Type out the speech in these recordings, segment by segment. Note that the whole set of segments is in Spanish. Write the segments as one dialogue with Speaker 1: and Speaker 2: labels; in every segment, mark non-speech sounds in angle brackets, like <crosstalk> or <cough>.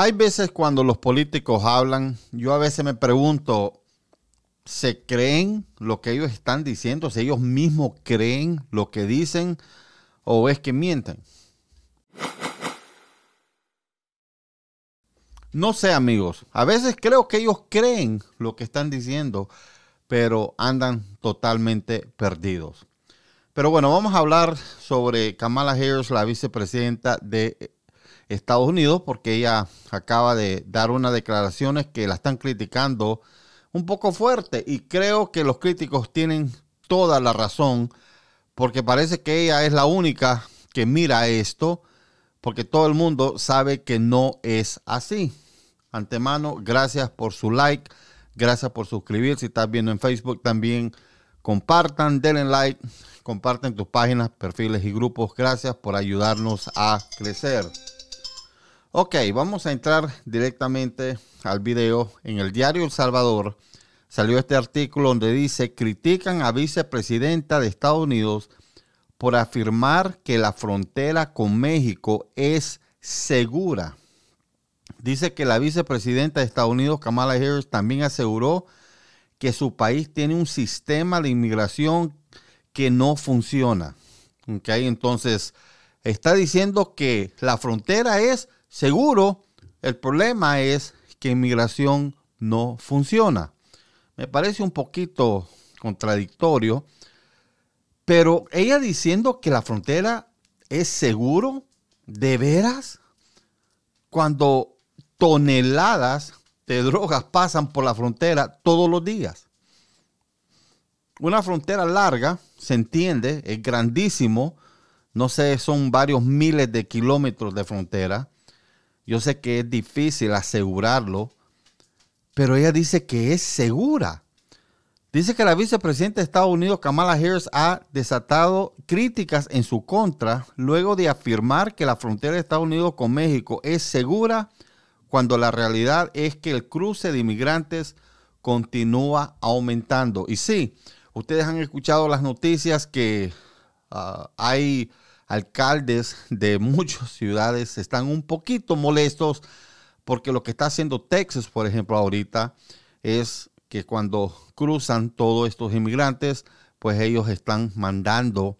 Speaker 1: Hay veces cuando los políticos hablan, yo a veces me pregunto, ¿se creen lo que ellos están diciendo? ¿Si ellos mismos creen lo que dicen o es que mienten? No sé amigos, a veces creo que ellos creen lo que están diciendo, pero andan totalmente perdidos. Pero bueno, vamos a hablar sobre Kamala Harris, la vicepresidenta de Estados Unidos, porque ella acaba de dar unas declaraciones que la están criticando un poco fuerte y creo que los críticos tienen toda la razón, porque parece que ella es la única que mira esto, porque todo el mundo sabe que no es así. Antemano, gracias por su like, gracias por suscribirse, si estás viendo en Facebook también compartan, denle like, comparten tus páginas, perfiles y grupos. Gracias por ayudarnos a crecer. Ok, vamos a entrar directamente al video. En el diario El Salvador salió este artículo donde dice, critican a vicepresidenta de Estados Unidos por afirmar que la frontera con México es segura. Dice que la vicepresidenta de Estados Unidos, Kamala Harris, también aseguró que su país tiene un sistema de inmigración que no funciona. Ok, entonces, está diciendo que la frontera es seguro. El problema es que inmigración no funciona. Me parece un poquito contradictorio, pero ella diciendo que la frontera es seguro, de veras, cuando toneladas de drogas pasan por la frontera todos los días. Una frontera larga, se entiende, es grandísimo, no sé, son varios miles de kilómetros de frontera yo sé que es difícil asegurarlo, pero ella dice que es segura. Dice que la vicepresidenta de Estados Unidos, Kamala Harris, ha desatado críticas en su contra luego de afirmar que la frontera de Estados Unidos con México es segura cuando la realidad es que el cruce de inmigrantes continúa aumentando. Y sí, ustedes han escuchado las noticias que ah, hay alcaldes de muchas ciudades están un poquito molestos porque lo que está haciendo Texas, por ejemplo, ahorita es que cuando cruzan todos estos inmigrantes, pues ellos están mandando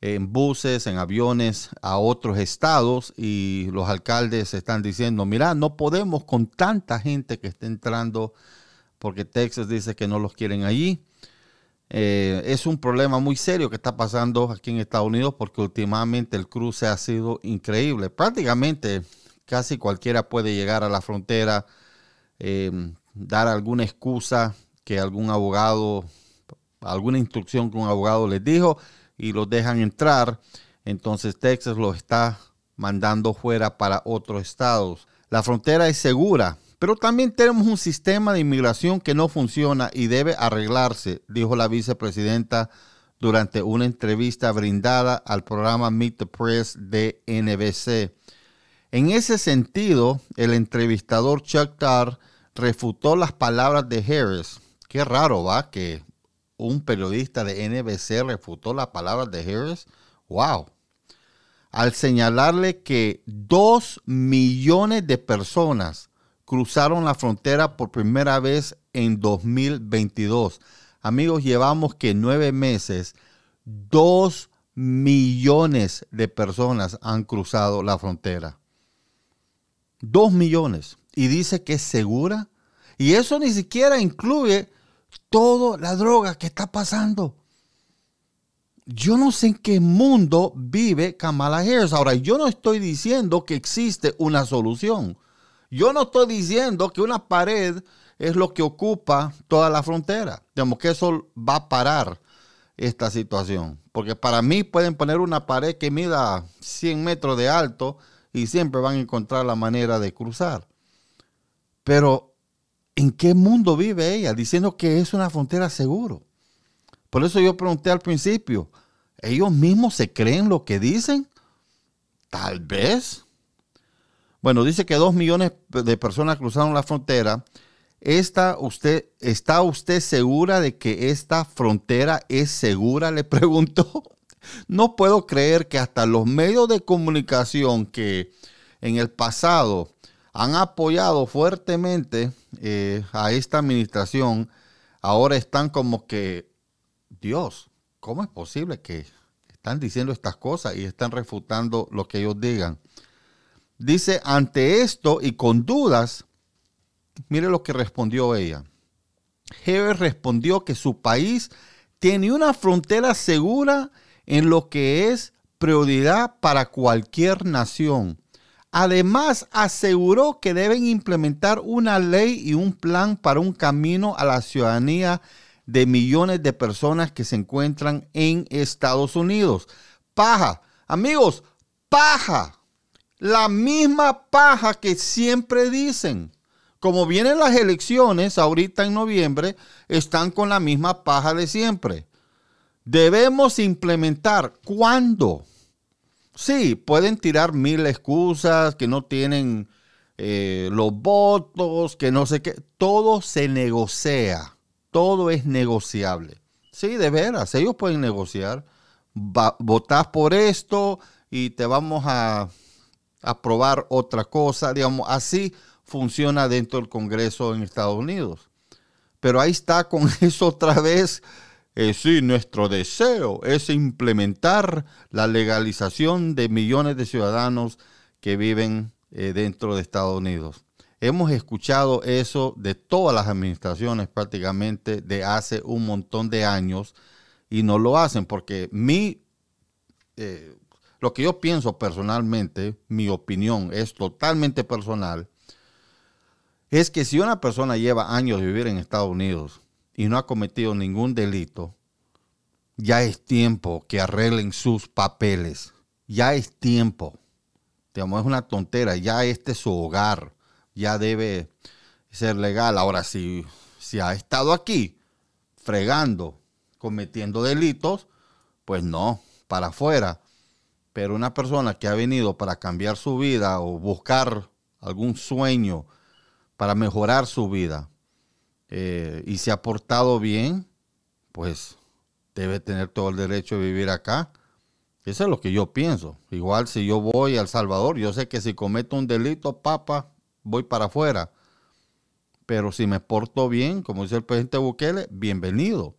Speaker 1: eh, en buses, en aviones a otros estados y los alcaldes están diciendo, mira, no podemos con tanta gente que está entrando porque Texas dice que no los quieren allí. Eh, es un problema muy serio que está pasando aquí en Estados Unidos porque últimamente el cruce ha sido increíble. Prácticamente casi cualquiera puede llegar a la frontera, eh, dar alguna excusa que algún abogado, alguna instrucción que un abogado les dijo y los dejan entrar. Entonces Texas los está mandando fuera para otros estados. La frontera es segura, pero también tenemos un sistema de inmigración que no funciona y debe arreglarse, dijo la vicepresidenta durante una entrevista brindada al programa Meet the Press de NBC. En ese sentido, el entrevistador Chuck Carr refutó las palabras de Harris. Qué raro va que un periodista de NBC refutó las palabras de Harris. ¡Wow! Al señalarle que dos millones de personas cruzaron la frontera por primera vez en 2022. Amigos, llevamos que nueve meses, dos millones de personas han cruzado la frontera. Dos millones. Y dice que es segura. Y eso ni siquiera incluye toda la droga que está pasando. Yo no sé en qué mundo vive Kamala Harris. Ahora, yo no estoy diciendo que existe una solución. Yo no estoy diciendo que una pared es lo que ocupa toda la frontera. Digamos que eso va a parar esta situación. Porque para mí pueden poner una pared que mida 100 metros de alto y siempre van a encontrar la manera de cruzar. Pero, ¿en qué mundo vive ella diciendo que es una frontera seguro? Por eso yo pregunté al principio, ¿ellos mismos se creen lo que dicen? Tal vez. Bueno, dice que dos millones de personas cruzaron la frontera. ¿Está usted, ¿Está usted segura de que esta frontera es segura? Le <laughs> preguntó. No puedo creer que hasta los medios de comunicación que en el pasado han apoyado fuertemente eh, a esta administración, ahora están como que, Dios, ¿cómo es posible que están diciendo estas cosas y están refutando lo que ellos digan? Dice, ante esto y con dudas, mire lo que respondió ella. Heber respondió que su país tiene una frontera segura en lo que es prioridad para cualquier nación. Además, aseguró que deben implementar una ley y un plan para un camino a la ciudadanía de millones de personas que se encuentran en Estados Unidos. Paja, amigos, paja. La misma paja que siempre dicen. Como vienen las elecciones ahorita en noviembre, están con la misma paja de siempre. Debemos implementar cuándo. Sí, pueden tirar mil excusas que no tienen eh, los votos, que no sé qué. Todo se negocia. Todo es negociable. Sí, de veras. Ellos pueden negociar. votás por esto y te vamos a aprobar otra cosa, digamos, así funciona dentro del Congreso en Estados Unidos. Pero ahí está con <laughs> eso otra vez. Eh, sí, nuestro deseo es implementar la legalización de millones de ciudadanos que viven eh, dentro de Estados Unidos. Hemos escuchado eso de todas las administraciones prácticamente de hace un montón de años y no lo hacen porque mi eh, lo que yo pienso personalmente, mi opinión es totalmente personal, es que si una persona lleva años de vivir en Estados Unidos y no ha cometido ningún delito, ya es tiempo que arreglen sus papeles. Ya es tiempo. es una tontera. Ya este es su hogar. Ya debe ser legal. Ahora, si, si ha estado aquí fregando, cometiendo delitos, pues no, para afuera. Pero una persona que ha venido para cambiar su vida o buscar algún sueño para mejorar su vida eh, y se ha portado bien, pues debe tener todo el derecho de vivir acá. Eso es lo que yo pienso. Igual si yo voy a Salvador, yo sé que si cometo un delito, papa, voy para afuera. Pero si me porto bien, como dice el presidente Bukele, bienvenido.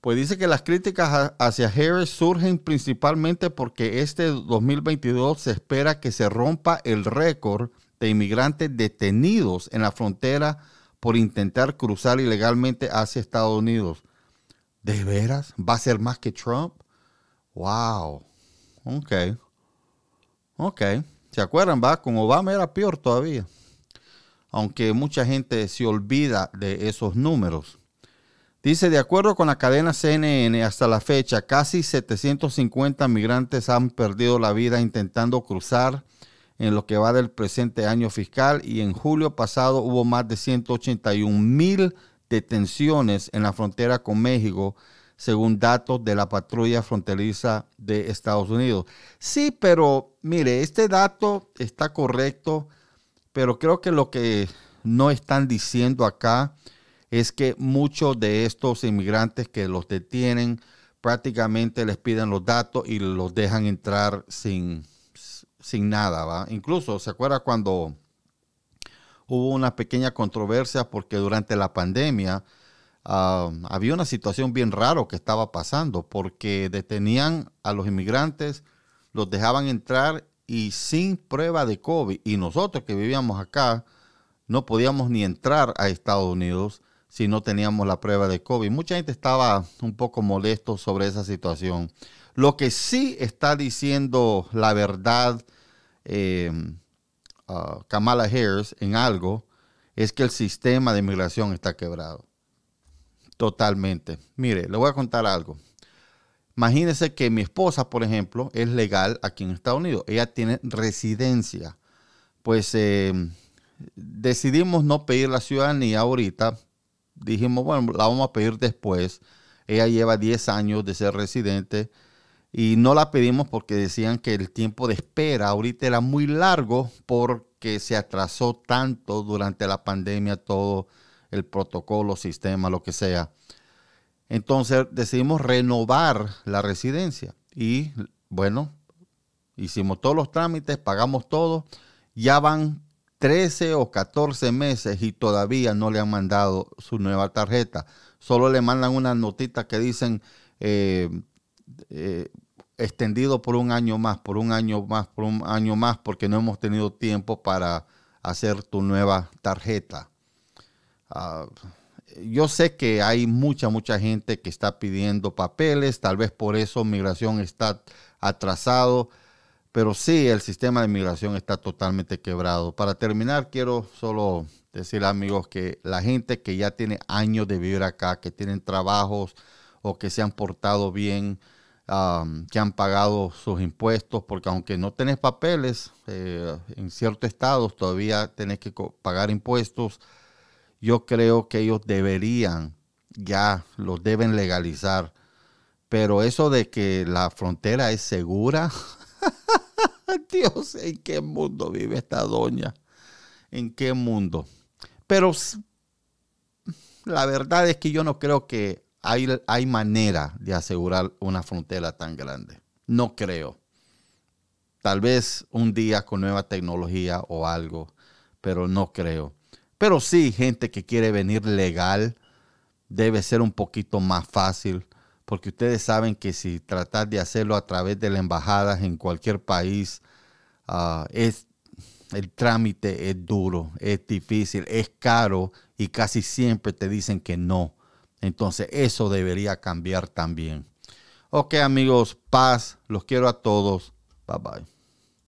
Speaker 1: Pues dice que las críticas hacia Harris surgen principalmente porque este 2022 se espera que se rompa el récord de inmigrantes detenidos en la frontera por intentar cruzar ilegalmente hacia Estados Unidos. ¿De veras? ¿Va a ser más que Trump? ¡Wow! Ok. Ok. ¿Se acuerdan? Va, con Obama era peor todavía. Aunque mucha gente se olvida de esos números. Dice, de acuerdo con la cadena CNN, hasta la fecha, casi 750 migrantes han perdido la vida intentando cruzar en lo que va del presente año fiscal y en julio pasado hubo más de 181 mil detenciones en la frontera con México, según datos de la patrulla fronteriza de Estados Unidos. Sí, pero mire, este dato está correcto, pero creo que lo que no están diciendo acá es que muchos de estos inmigrantes que los detienen prácticamente les piden los datos y los dejan entrar sin, sin nada. ¿va? Incluso, ¿se acuerda cuando hubo una pequeña controversia porque durante la pandemia ah, había una situación bien rara que estaba pasando porque detenían a los inmigrantes, los dejaban entrar y sin prueba de COVID. Y nosotros que vivíamos acá no podíamos ni entrar a Estados Unidos si no teníamos la prueba de COVID. Mucha gente estaba un poco molesto sobre esa situación. Lo que sí está diciendo la verdad eh, uh, Kamala Harris en algo es que el sistema de inmigración está quebrado. Totalmente. Mire, le voy a contar algo. Imagínense que mi esposa, por ejemplo, es legal aquí en Estados Unidos. Ella tiene residencia. Pues eh, decidimos no pedir la ciudadanía ahorita dijimos, bueno, la vamos a pedir después. Ella lleva 10 años de ser residente y no la pedimos porque decían que el tiempo de espera ahorita era muy largo porque se atrasó tanto durante la pandemia todo el protocolo, sistema, lo que sea. Entonces decidimos renovar la residencia y bueno, hicimos todos los trámites, pagamos todo, ya van 13 o 14 meses y todavía no le han mandado su nueva tarjeta. Solo le mandan una notita que dicen eh, eh, extendido por un año más, por un año más, por un año más, porque no hemos tenido tiempo para hacer tu nueva tarjeta. Ah, yo sé que hay mucha, mucha gente que está pidiendo papeles, tal vez por eso migración está atrasado pero sí, el sistema de inmigración está totalmente quebrado. Para terminar, quiero solo decir, amigos, que la gente que ya tiene años de vivir acá, que tienen trabajos o que se han portado bien, que han pagado sus impuestos, porque aunque no tenés papeles, eh, en ciertos estados todavía tenés que pagar impuestos, yo creo que ellos deberían, ya los deben legalizar. Pero eso de que la frontera es segura, <laughs> <laughs> Dios, ¿en qué mundo vive esta doña? ¿En qué mundo? Pero la verdad es que yo no creo que hay, hay manera de asegurar una frontera tan grande. No creo. Tal vez un día con nueva tecnología o algo, pero no creo. Pero sí, gente que quiere venir legal, debe ser un poquito más fácil porque ustedes saben que si tratas de hacerlo a través de las embajadas en cualquier país, ah, es, el trámite es duro, es difícil, es caro y casi siempre te dicen que no. Entonces eso debería cambiar también. Ok amigos, paz, los quiero a todos. Bye bye.